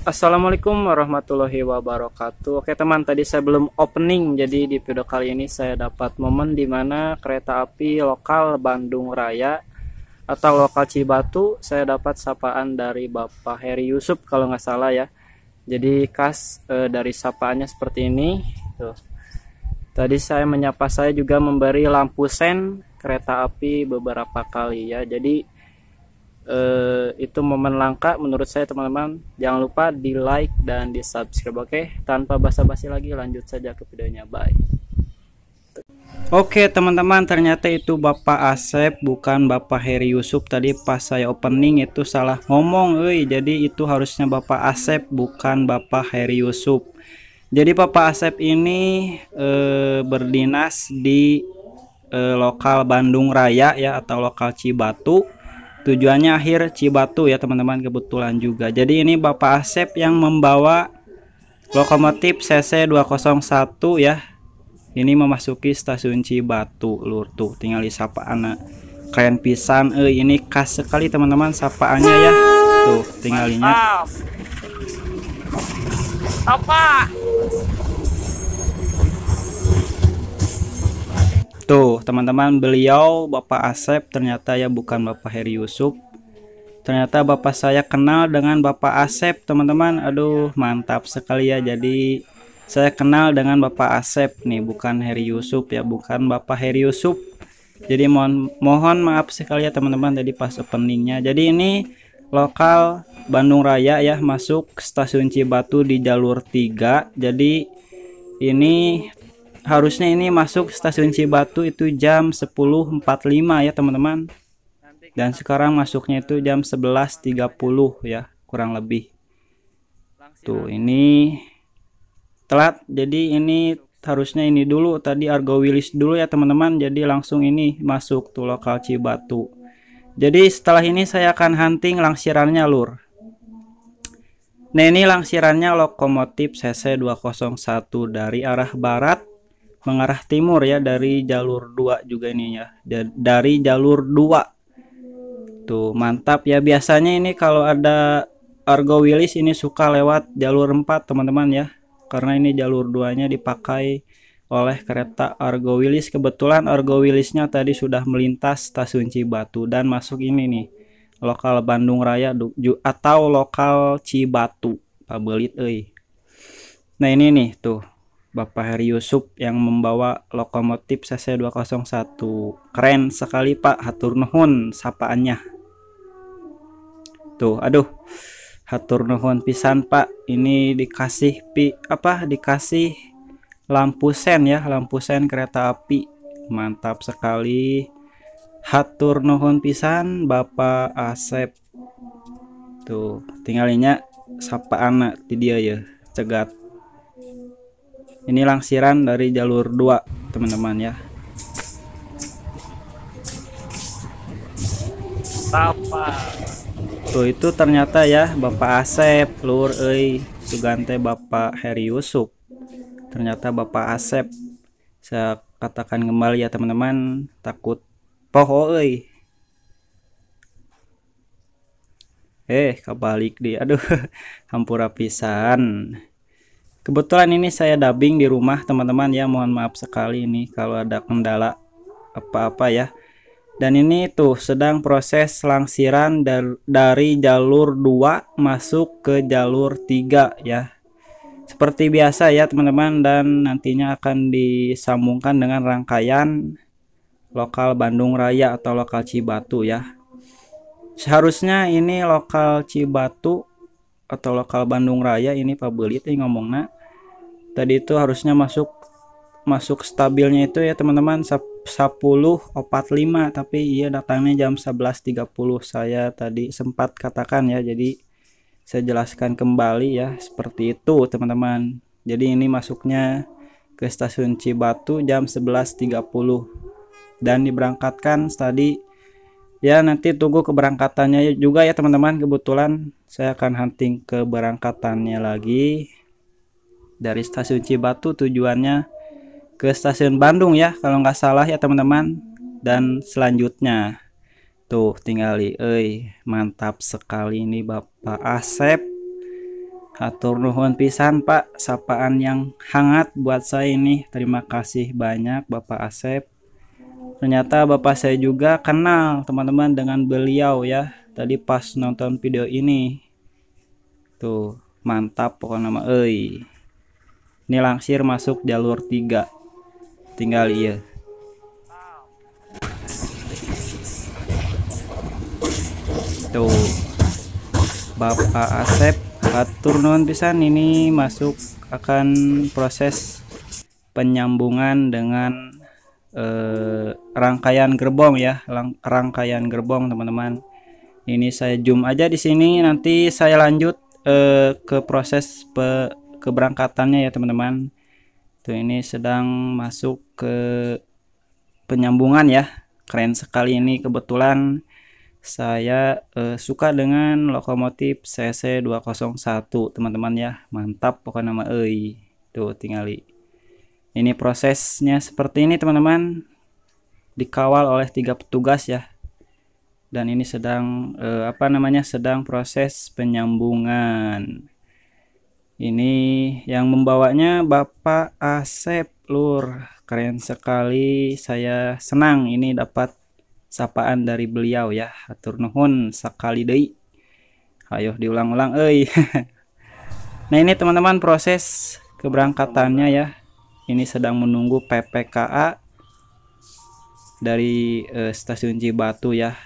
Assalamualaikum warahmatullahi wabarakatuh. Oke teman, tadi saya belum opening, jadi di video kali ini saya dapat momen di mana kereta api lokal Bandung Raya atau lokal Cibatu saya dapat sapaan dari Bapak Heri Yusuf kalau nggak salah ya. Jadi khas e, dari sapaannya seperti ini. Tuh. Tadi saya menyapa saya juga memberi lampu sen kereta api beberapa kali ya. Jadi Uh, itu momen langka menurut saya teman-teman jangan lupa di like dan di subscribe oke okay? tanpa basa-basi lagi lanjut saja ke videonya bye Oke teman-teman ternyata itu Bapak Asep bukan Bapak Heri Yusuf tadi pas saya opening itu salah ngomong euy jadi itu harusnya Bapak Asep bukan Bapak Heri Yusuf jadi Bapak Asep ini eh, berdinas di eh, lokal Bandung Raya ya atau lokal Cibatu tujuannya akhir Cibatu ya teman-teman kebetulan juga jadi ini Bapak Asep yang membawa lokomotif CC 201 ya ini memasuki stasiun Cibatu lur tuh tinggal disapa anak eh, keren pisan eh ini khas sekali teman-teman sapaannya ya tuh tinggal apa Tuh, teman-teman, beliau Bapak Asep ternyata ya bukan Bapak Heri Yusuf. Ternyata bapak saya kenal dengan Bapak Asep, teman-teman. Aduh, mantap sekali ya. Jadi saya kenal dengan Bapak Asep nih, bukan Heri Yusuf ya, bukan Bapak Heri Yusuf. Jadi mohon mohon maaf sekali ya teman-teman jadi pas openingnya. Jadi ini lokal Bandung Raya ya masuk stasiun Cibatu di jalur 3. Jadi ini harusnya ini masuk stasiun Cibatu itu jam 10.45 ya teman-teman dan sekarang masuknya itu jam 11.30 ya kurang lebih tuh ini telat jadi ini harusnya ini dulu tadi Argo Wilis dulu ya teman-teman jadi langsung ini masuk tuh lokal Cibatu jadi setelah ini saya akan hunting langsirannya lur nah ini langsirannya lokomotif CC201 dari arah barat mengarah timur ya dari jalur 2 juga ini ya. Dari jalur 2. Tuh, mantap ya. Biasanya ini kalau ada Argo Willis ini suka lewat jalur 4, teman-teman ya. Karena ini jalur 2-nya dipakai oleh kereta Argo Wilis. Kebetulan Argo Wilisnya tadi sudah melintas stasiun Cibatu dan masuk ini nih lokal Bandung Raya atau lokal Cibatu. Pabelit euy. Nah ini nih tuh Bapak Heri Yusuf yang membawa lokomotif CC201. Keren sekali Pak, hatur nuhun sapaannya. Tuh, aduh. Hatur nuhun pisan Pak, ini dikasih pi apa? Dikasih lampu sen ya, lampu sen kereta api. Mantap sekali. Hatur nuhun pisan Bapak Asep. Tuh, tinggalnya sapa anak di dia ya, cegat ini langsiran dari jalur 2 teman-teman ya apa tuh itu ternyata ya Bapak Asep lur Ei sugante Bapak Heri Yusuf ternyata Bapak Asep saya katakan kembali ya teman-teman takut poho Ei eh kebalik di aduh hampura pisan Kebetulan ini saya dubbing di rumah teman-teman ya mohon maaf sekali ini kalau ada kendala apa-apa ya. Dan ini tuh sedang proses langsiran dari jalur 2 masuk ke jalur 3 ya. Seperti biasa ya teman-teman dan nantinya akan disambungkan dengan rangkaian lokal Bandung Raya atau lokal Cibatu ya. Seharusnya ini lokal Cibatu atau lokal Bandung Raya ini Pak Belit ini ngomongnya tadi itu harusnya masuk masuk stabilnya itu ya teman-teman 10.45 tapi ia datangnya jam 11.30 saya tadi sempat katakan ya jadi saya jelaskan kembali ya seperti itu teman-teman jadi ini masuknya ke stasiun Cibatu jam 11.30 dan diberangkatkan tadi ya nanti tunggu keberangkatannya juga ya teman-teman kebetulan saya akan hunting keberangkatannya lagi dari stasiun Cibatu tujuannya ke stasiun Bandung ya kalau nggak salah ya teman-teman dan selanjutnya tuh tinggali. eh mantap sekali ini Bapak Asep atur nuhun pisan Pak sapaan yang hangat buat saya ini terima kasih banyak Bapak Asep Ternyata bapak saya juga kenal teman-teman dengan beliau ya tadi pas nonton video ini. Tuh, mantap pokoknya nama euy. Ini langsir masuk jalur tiga Tinggal iya. Tuh. Bapak Asep atur non pisan ini masuk akan proses penyambungan dengan eh, rangkaian gerbong ya, rangkaian gerbong teman-teman. Ini saya zoom aja di sini, nanti saya lanjut eh, ke proses pe keberangkatannya ya teman-teman. Tuh ini sedang masuk ke penyambungan ya. Keren sekali ini kebetulan saya eh, suka dengan lokomotif CC201 teman-teman ya mantap pokoknya nama EI tuh tinggali ini prosesnya seperti ini teman-teman dikawal oleh tiga petugas ya dan ini sedang eh, apa namanya sedang proses penyambungan ini yang membawanya Bapak Asep Lur keren sekali saya senang ini dapat sapaan dari beliau ya atur nuhun sekali deh, ayo diulang-ulang nah ini teman-teman proses keberangkatannya ya ini sedang menunggu PPKA dari eh, stasiun Cibatu ya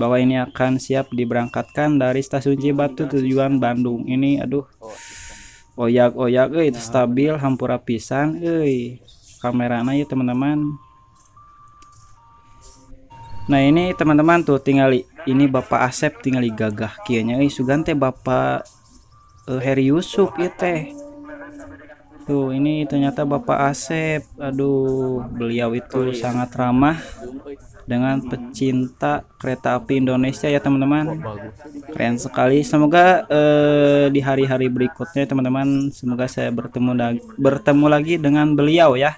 bahwa ini akan siap diberangkatkan dari stasiun iya, Cibatu tujuan Bandung ini aduh oh, iya, oyak oyak eh itu nah, stabil hampura pisan eh kameranya ya teman-teman nah ini teman-teman tuh tinggal ini Bapak Asep tinggal gagah kianya eh sugante Bapak eh, Heri Yusuf ya teh Tuh, ini ternyata Bapak Asep. Aduh, beliau itu sangat ramah dengan pecinta kereta api Indonesia ya, teman-teman. Keren sekali. Semoga eh, di hari-hari berikutnya, teman-teman, semoga saya bertemu lagi, bertemu lagi dengan beliau ya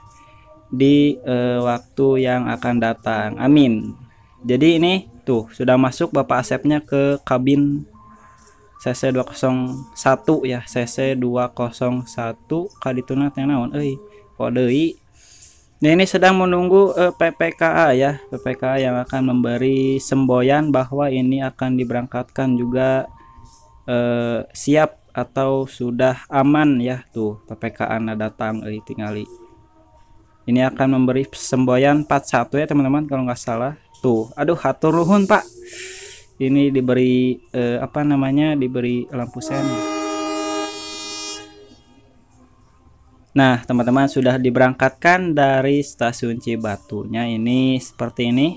di eh, waktu yang akan datang. Amin. Jadi ini tuh sudah masuk Bapak Asepnya ke kabin cc 201 ya cc 201 kali teh naon euy kodei Nah, ini sedang menunggu eh, PPKA ya, PPKA yang akan memberi semboyan bahwa ini akan diberangkatkan juga eh, siap atau sudah aman ya tuh PPKA anda datang eh, tingali. Ini akan memberi semboyan 41 ya teman-teman kalau nggak salah. Tuh, aduh hatur luhun Pak ini diberi eh, apa namanya diberi lampu sen nah teman-teman sudah diberangkatkan dari stasiun Cibatunya ini seperti ini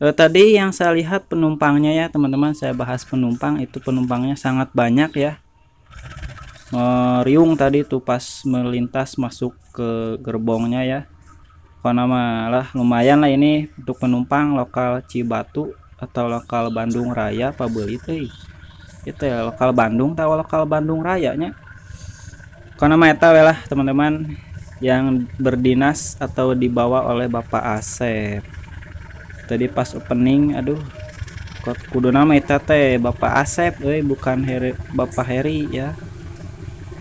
eh, tadi yang saya lihat penumpangnya ya teman-teman saya bahas penumpang itu penumpangnya sangat banyak ya meriung tadi tuh pas melintas masuk ke gerbongnya ya karena lah lumayan lah ini untuk penumpang lokal Cibatu atau lokal Bandung Raya apa beli teh itu ya lokal Bandung tahu lokal Bandung Raya nya karena meta lah teman-teman yang berdinas atau dibawa oleh Bapak Asep tadi pas opening aduh kudu nama itu teh Bapak Asep eh bukan Heri, Bapak Heri ya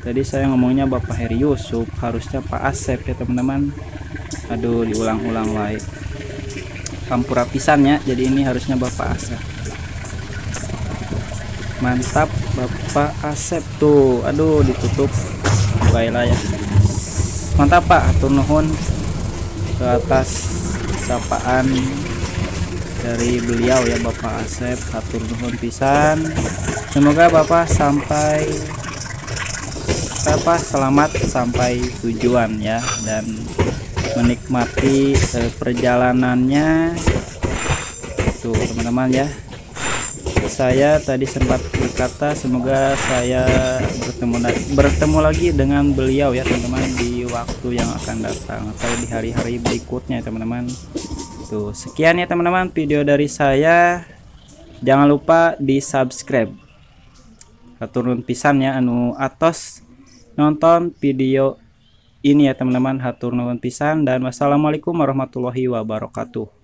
tadi saya ngomongnya Bapak Heri Yusuf harusnya Pak Asep ya teman-teman aduh diulang-ulang lagi kampura pisan ya jadi ini harusnya Bapak Asep mantap Bapak Asep tuh aduh ditutup baiklah ya mantap Pak turun ke atas sapaan dari beliau ya Bapak Asep atur nuhun pisan semoga Bapak sampai apa selamat sampai tujuan ya dan menikmati eh, perjalanannya tuh teman-teman ya saya tadi sempat berkata semoga saya bertemu bertemu lagi dengan beliau ya teman-teman di waktu yang akan datang atau di hari-hari berikutnya ya, teman-teman tuh sekian ya teman-teman video dari saya jangan lupa di subscribe turun pisan ya anu atos nonton video ini ya teman-teman hatur nuhun pisan dan wassalamualaikum warahmatullahi wabarakatuh